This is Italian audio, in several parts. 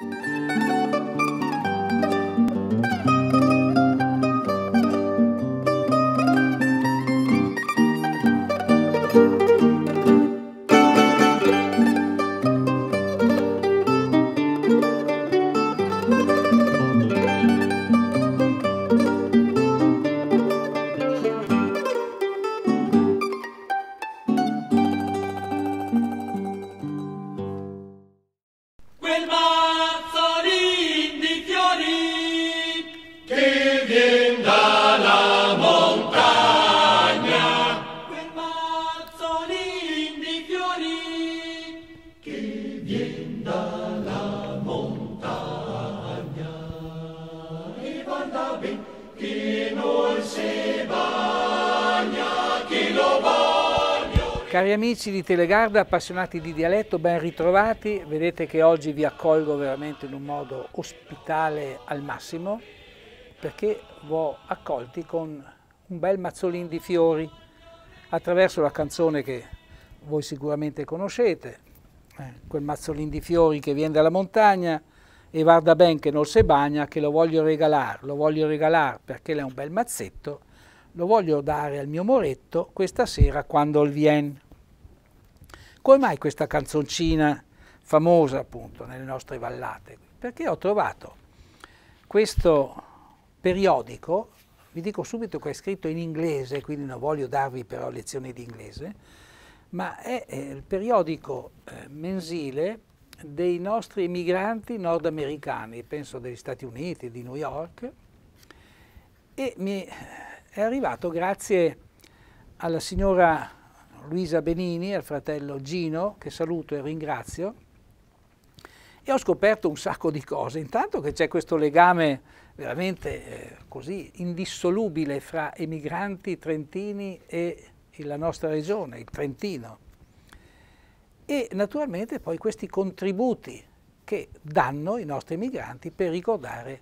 Thank you. Cari amici di Telegarda, appassionati di dialetto, ben ritrovati. Vedete che oggi vi accolgo veramente in un modo ospitale al massimo perché vo accolti con un bel mazzolin di fiori attraverso la canzone che voi sicuramente conoscete, eh, quel mazzolin di fiori che viene dalla montagna e guarda ben che non se bagna, che lo voglio regalare, lo voglio regalare perché è un bel mazzetto, lo voglio dare al mio moretto questa sera quando il viene. Come mai questa canzoncina famosa appunto nelle nostre vallate? Perché ho trovato questo periodico, vi dico subito che è scritto in inglese, quindi non voglio darvi però lezioni di inglese, ma è il periodico eh, mensile dei nostri emigranti nordamericani, penso degli Stati Uniti, di New York, e mi è arrivato grazie alla signora Luisa Benini, al fratello Gino, che saluto e ringrazio, e ho scoperto un sacco di cose. Intanto che c'è questo legame veramente eh, così indissolubile fra emigranti trentini e la nostra regione, il Trentino. E naturalmente poi questi contributi che danno i nostri emigranti per ricordare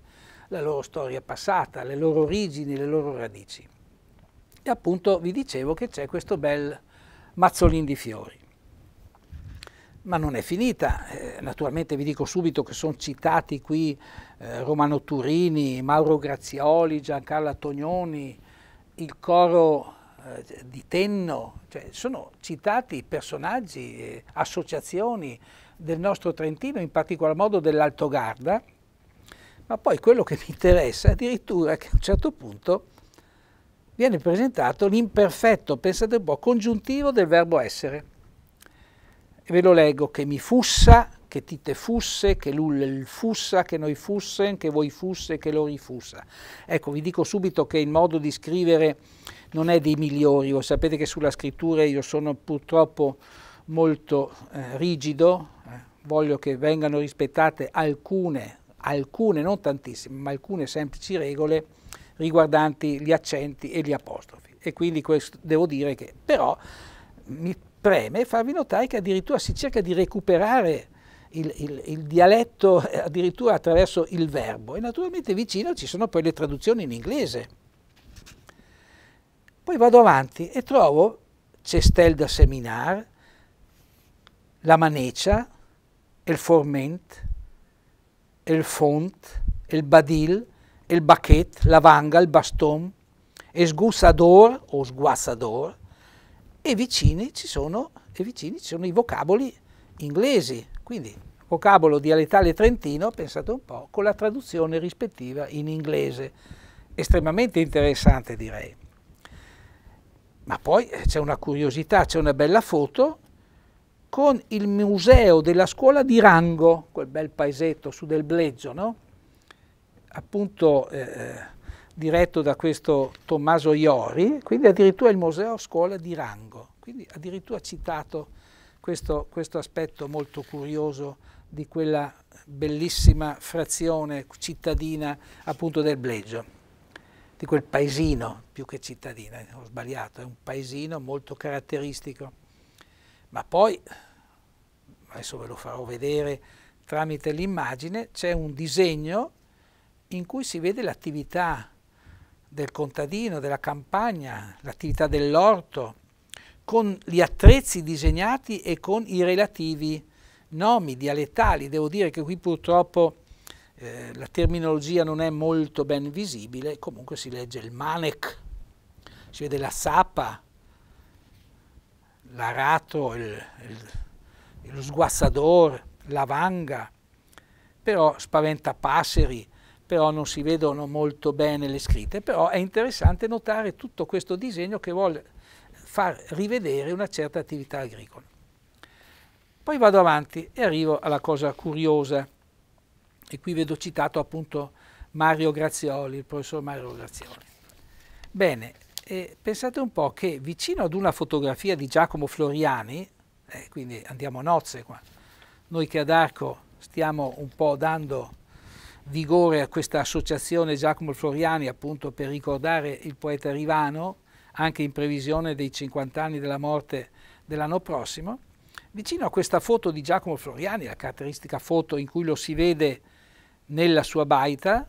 la loro storia passata, le loro origini, le loro radici. E appunto vi dicevo che c'è questo bel mazzolin di fiori. Ma non è finita, eh, naturalmente vi dico subito che sono citati qui eh, Romano Turini, Mauro Grazioli, Giancarlo Tognoni, il coro eh, di Tenno, cioè, sono citati personaggi, associazioni del nostro Trentino, in particolar modo dell'Alto Garda, ma poi quello che mi interessa addirittura è che a un certo punto viene presentato l'imperfetto, pensate un po', congiuntivo del verbo essere. E ve lo leggo, che mi fussa, che tite fusse, che l'ul fussa, che noi fussen, che voi fusse, che loro fussa. Ecco, vi dico subito che il modo di scrivere non è dei migliori, voi sapete che sulla scrittura io sono purtroppo molto eh, rigido, eh, voglio che vengano rispettate alcune, alcune, non tantissime, ma alcune semplici regole, riguardanti gli accenti e gli apostrofi. E quindi questo, devo dire che però mi preme farvi notare che addirittura si cerca di recuperare il, il, il, dialetto eh, addirittura attraverso il verbo e naturalmente vicino ci sono poi le traduzioni in inglese. Poi vado avanti e trovo Cestel da Seminar, La Manecia, il Forment, il Font, il Badil, il baquet, la vanga, il bastone, esgusador o sguassador, e vicini ci sono, vicini ci sono i vocaboli inglesi, quindi vocabolo dialettale trentino, pensate un po', con la traduzione rispettiva in inglese. Estremamente interessante direi. Ma poi eh, c'è una curiosità, c'è una bella foto con il museo della scuola di Rango, quel bel paesetto su del Bleggio, no? appunto eh, diretto da questo Tommaso Iori, quindi addirittura il museo scuola di rango, quindi addirittura citato questo, questo aspetto molto curioso di quella bellissima frazione cittadina appunto del Bleggio, di quel paesino più che cittadina, ho sbagliato, è un paesino molto caratteristico. Ma poi, adesso ve lo farò vedere tramite l'immagine, c'è un disegno in cui si vede l'attività del contadino, della campagna, l'attività dell'orto, con gli attrezzi disegnati e con i relativi nomi dialettali. Devo dire che qui purtroppo eh, la terminologia non è molto ben visibile, comunque si legge il manek, si vede la sapa, l'arato, il, il, lo sguassador, la vanga, però spaventa passeri, però non si vedono molto bene le scritte, però è interessante notare tutto questo disegno che vuole far rivedere una certa attività agricola. Poi vado avanti e arrivo alla cosa curiosa, e qui vedo citato appunto Mario Grazioli, il professor Mario Grazioli. Bene, pensate un po' che vicino ad una fotografia di Giacomo Floriani, eh, quindi andiamo a nozze qua, noi che ad Arco stiamo un po' dando vigore a questa associazione Giacomo Floriani appunto per ricordare il poeta Rivano, anche in previsione dei 50 anni della morte dell'anno prossimo. Vicino a questa foto di Giacomo Floriani, la caratteristica foto in cui lo si vede nella sua baita,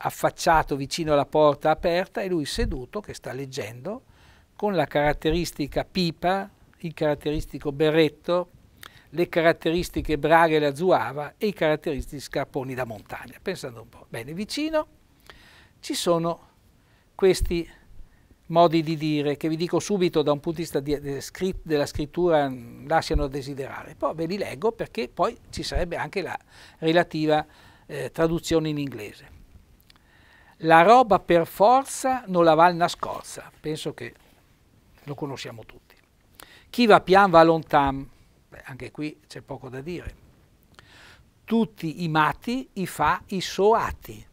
affacciato vicino alla porta aperta e lui seduto che sta leggendo con la caratteristica pipa, il caratteristico berretto le caratteristiche Braga e la Zuava e i caratteristici scarponi da montagna. Pensando un po'. Bene, vicino ci sono questi modi di dire che vi dico subito da un punto di vista di, de, eh, script, della scrittura mm, lasciano a desiderare. Poi ve li leggo perché poi ci sarebbe anche la relativa eh, traduzione in inglese. La roba per forza non la val nascosta, penso che lo conosciamo tutti. Chi va pian va lontan, Beh, anche qui c'è poco da dire. Tutti i mati i fa i soati.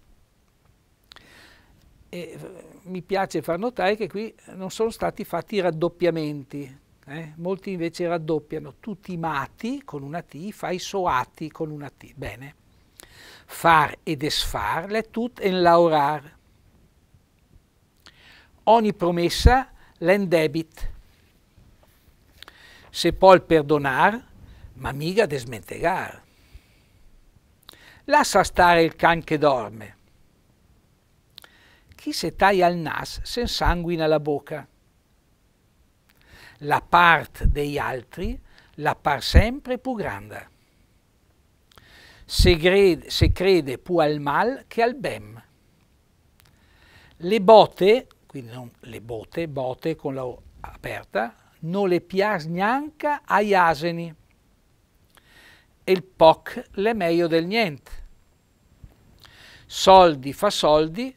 E eh, mi piace far notare che qui non sono stati fatti raddoppiamenti, eh? molti invece raddoppiano tutti i mati con una T, fa i soati con una T. Bene. Far e desfar le tut en laurar. Ogni promessa l'endebit. debit se pol perdonar, ma mica desmentegar. Lascia stare il can che dorme. Chi se taglia il nas se sanguina la bocca. La parte degli altri la par sempre più grande. Se crede, se crede più al mal che al bem. Le botte, quindi non le botte, botte con la aperta, non le piace neanche ai asini. E il POC le meglio del niente. Soldi fa soldi,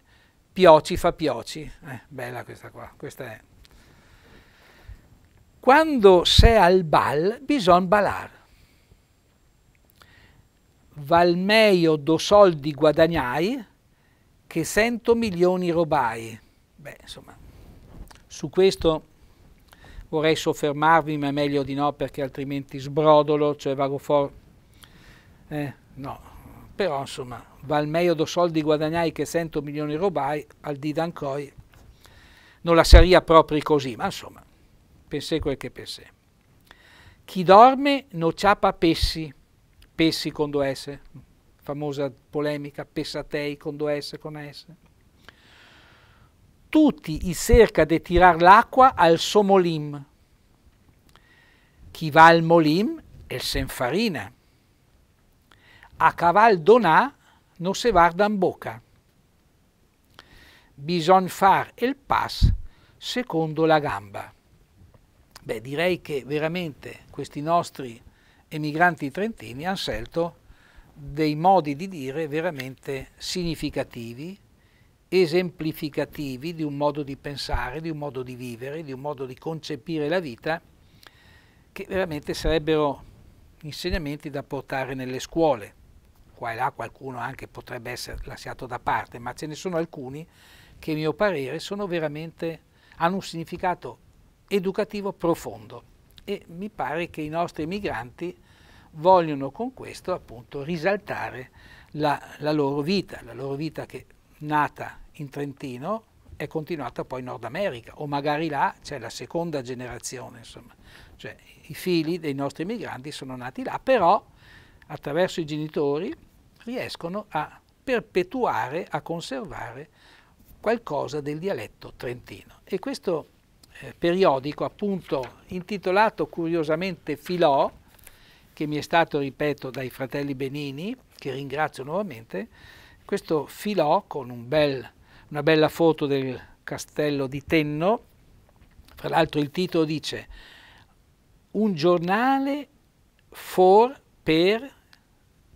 pioci fa pioci. Eh, bella questa qua, questa è. Quando sei al bal, bisogna balare. Val meglio do soldi guadagnai che 100 milioni robai. Beh, insomma, su questo vorrei soffermarvi, ma è meglio di no perché altrimenti sbrodolo, cioè vago fuori. Eh, no, però insomma, val meglio do soldi guadagnai che 100 milioni robai al di d'Ancoi non la saria proprio così, ma insomma, pensè quel che pensè. Chi dorme non ciapa pessi, pessi con due S, famosa polemica, pessatei con due S, con S tutti i cerca di tirar l'acqua al suo molim. Chi va al molim è se infarina. A caval donà non se guarda in bocca. Bisogna fare il pass secondo la gamba. Beh, direi che veramente questi nostri emigranti trentini hanno scelto dei modi di dire veramente significativi esemplificativi di un modo di pensare, di un modo di vivere, di un modo di concepire la vita, che veramente sarebbero insegnamenti da portare nelle scuole. Qua e là qualcuno anche potrebbe essere lasciato da parte, ma ce ne sono alcuni che a mio parere hanno un significato educativo profondo e mi pare che i nostri emigranti vogliono con questo appunto risaltare la, la loro vita, la loro vita che nata in Trentino è continuata poi in Nord America o magari là c'è la seconda generazione, insomma. Cioè, i figli dei nostri migranti sono nati là, però attraverso i genitori riescono a perpetuare, a conservare qualcosa del dialetto trentino. E questo eh, periodico, appunto, intitolato curiosamente Filò, che mi è stato, ripeto, dai fratelli Benini, che ringrazio nuovamente, questo filò con un bel, una bella foto del castello di Tenno, fra l'altro il titolo dice Un giornale for per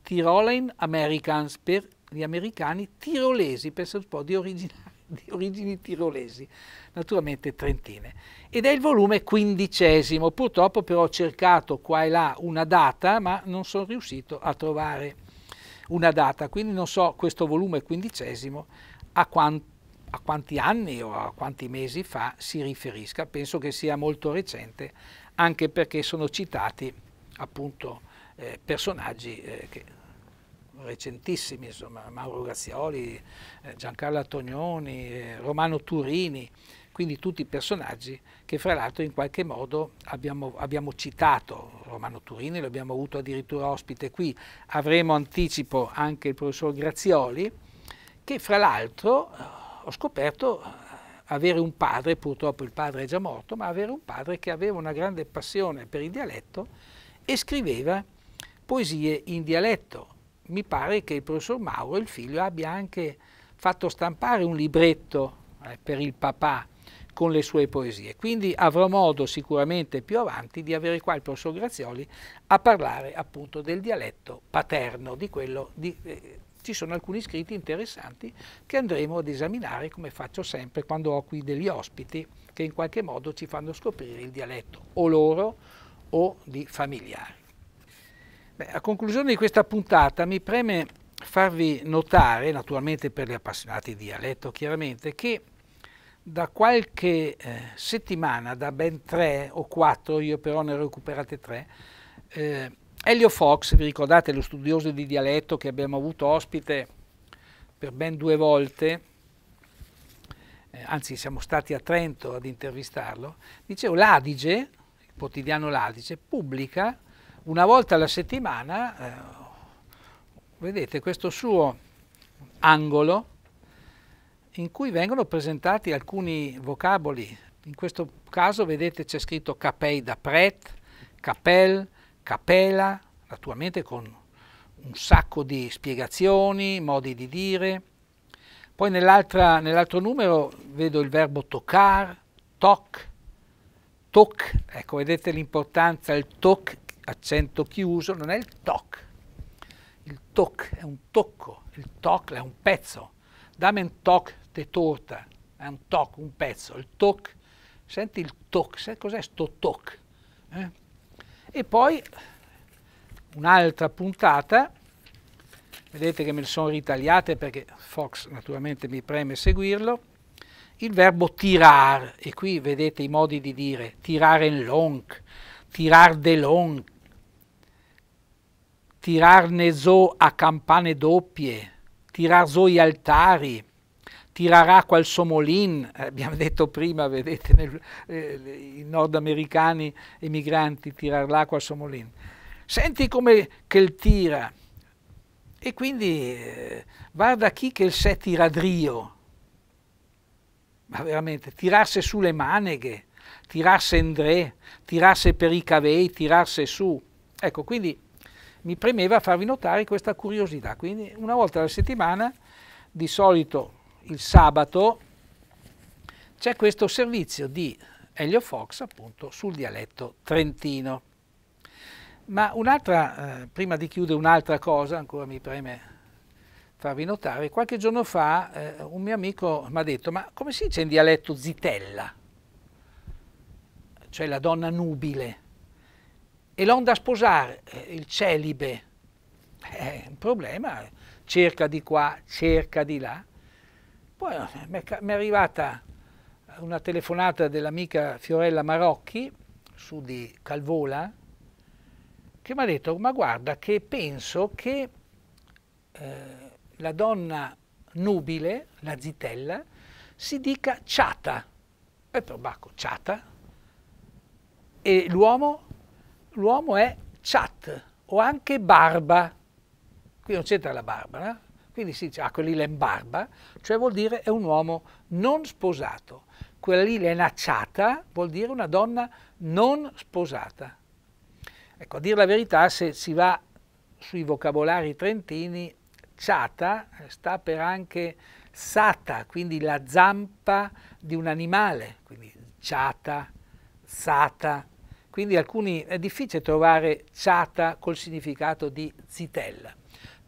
Tirolean Americans, per gli americani tirolesi, pensa un po' di origini, di origini tirolesi, naturalmente trentine. Ed è il volume quindicesimo, purtroppo però ho cercato qua e là una data, ma non sono riuscito a trovare una data, quindi non so questo volume quindicesimo a, quant a quanti anni o a quanti mesi fa si riferisca, penso che sia molto recente, anche perché sono citati appunto eh, personaggi eh, che, recentissimi, insomma, Mauro Grazioli, eh, Giancarlo Tognoni, eh, Romano Turini, quindi tutti i personaggi che fra l'altro in qualche modo abbiamo, abbiamo citato, Romano Turini lo abbiamo avuto addirittura ospite qui, avremo anticipo anche il professor Grazioli, che fra l'altro eh, ho scoperto eh, avere un padre, purtroppo il padre è già morto, ma avere un padre che aveva una grande passione per il dialetto e scriveva poesie in dialetto. Mi pare che il professor Mauro, il figlio, abbia anche fatto stampare un libretto eh, per il papà con le sue poesie. Quindi avrò modo sicuramente più avanti di avere qua il professor Grazioli a parlare appunto del dialetto paterno, di quello di, eh, ci sono alcuni scritti interessanti che andremo ad esaminare come faccio sempre quando ho qui degli ospiti che in qualche modo ci fanno scoprire il dialetto o loro o di familiari. Beh, a conclusione di questa puntata mi preme farvi notare, naturalmente per gli appassionati di dialetto chiaramente, che da qualche eh, settimana, da ben tre o quattro, io però ne ho recuperate tre, eh, Elio Fox, vi ricordate lo studioso di dialetto che abbiamo avuto ospite per ben due volte, eh, anzi siamo stati a Trento ad intervistarlo, dicevo l'Adige, il quotidiano L'Adige, pubblica una volta alla settimana, eh, vedete questo suo angolo, in cui vengono presentati alcuni vocaboli. In questo caso vedete c'è scritto capei da pret, capel, capela, naturalmente con un sacco di spiegazioni, modi di dire. Poi nell'altro numero vedo il verbo toccar, toc, toc. Ecco, vedete l'importanza, il toc, accento chiuso, non è il toc. Il toc è un tocco, il toc è un pezzo. Dame un toc te torta, è un toc, un pezzo, il toc, senti il toc, sai cos'è sto toc? Eh? E poi un'altra puntata, vedete che me le sono ritagliate perché Fox naturalmente mi preme seguirlo, il verbo tirar, e qui vedete i modi di dire, tirare in long, tirar de long, tirarne zo a campane doppie, tirar zo gli altari, acqua al somolin, eh, abbiamo detto prima, vedete, nel, eh, i nordamericani emigranti l'acqua al somolin. Senti come che il tira e quindi eh, guarda chi che il sé tira drio. ma veramente, tirarsi sulle maneghe, tirarsi André, tirarsi per i cavei, tirarsi su. Ecco, quindi mi premeva farvi notare questa curiosità. Quindi una volta alla settimana, di solito il sabato c'è questo servizio di Elio Fox appunto sul dialetto trentino. Ma un'altra, eh, prima di chiudere un'altra cosa, ancora mi preme farvi notare, qualche giorno fa eh, un mio amico mi ha detto ma come si dice in dialetto zitella? Cioè la donna nubile. E l'onda sposare, eh, il celibe. È eh, un problema, cerca di qua, cerca di là. Poi eh, mi è arrivata una telefonata dell'amica Fiorella Marocchi, su di Calvola, che mi ha detto, ma guarda che penso che eh, la donna nubile, la zitella, si dica ciata. E poi, bacco, ciata. E l'uomo? L'uomo è chat o anche barba. Qui non c'entra la barba, no? Quindi si dice, ah, quell'ila è in barba, cioè vuol dire è un uomo non sposato. Quella lì è nacciata, vuol dire una donna non sposata. Ecco, a dire la verità, se si va sui vocabolari trentini, ciata sta per anche sata, quindi la zampa di un animale, quindi ciata, sata. Quindi alcuni, è difficile trovare ciata col significato di zitella.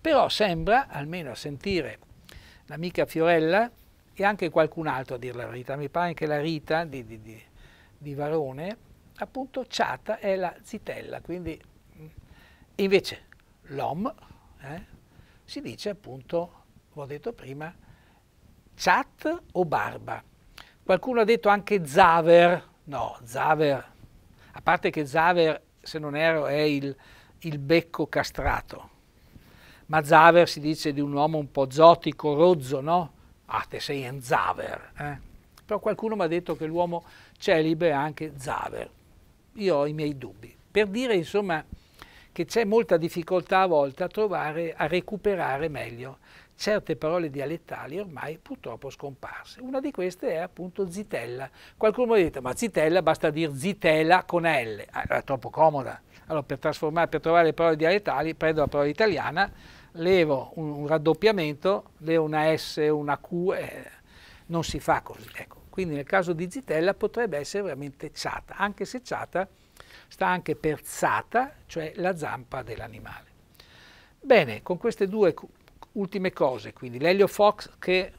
Però sembra, almeno a sentire l'amica Fiorella e anche qualcun altro a dire la verità, mi pare che la Rita di, di, di, di Varone, appunto Ciata è la zitella, quindi mm, invece l'om eh, si dice appunto, ho detto prima, Ciat o barba. Qualcuno ha detto anche Zaver, no, Zaver, a parte che Zaver, se non erro, è il, il becco castrato, ma Zaver si dice di un uomo un po' zotico, rozzo, no? Ah, te sei un Zaver. Eh? Però qualcuno mi ha detto che l'uomo celibe è anche Zaver. Io ho i miei dubbi. Per dire, insomma, che c'è molta difficoltà a volte a trovare, a recuperare meglio certe parole dialettali ormai purtroppo scomparse. Una di queste è appunto zitella. Qualcuno mi ha detto, ma zitella basta dire zitella con L, ah, era troppo comoda. Allora per, per trovare le parole dialettali prendo la parola italiana, levo un, un raddoppiamento, levo una S, una Q, eh, non si fa così. Ecco. Quindi nel caso di zitella potrebbe essere veramente ciata, anche se ciata sta anche per zata, cioè la zampa dell'animale. Bene, con queste due Ultime cose, quindi l'Elio Fox che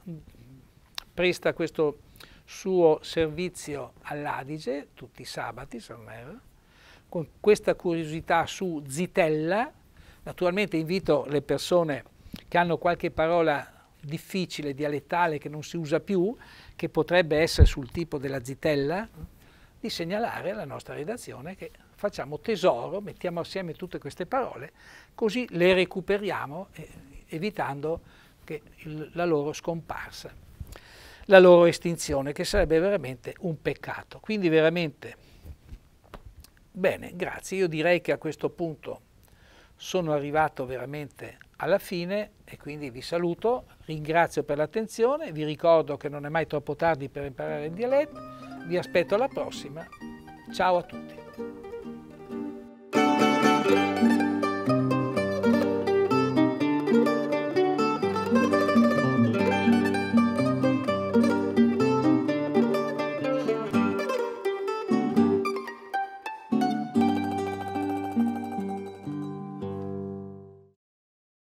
presta questo suo servizio all'Adige tutti i sabati, con questa curiosità su Zitella. Naturalmente invito le persone che hanno qualche parola difficile, dialettale, che non si usa più, che potrebbe essere sul tipo della zitella, di segnalare alla nostra redazione che facciamo tesoro, mettiamo assieme tutte queste parole, così le recuperiamo evitando il, la loro scomparsa, la loro estinzione, che sarebbe veramente un peccato. Quindi veramente, bene, grazie, io direi che a questo punto sono arrivato veramente alla fine e quindi vi saluto, ringrazio per l'attenzione, vi ricordo che non è mai troppo tardi per imparare il dialetto, vi aspetto alla prossima, ciao a tutti.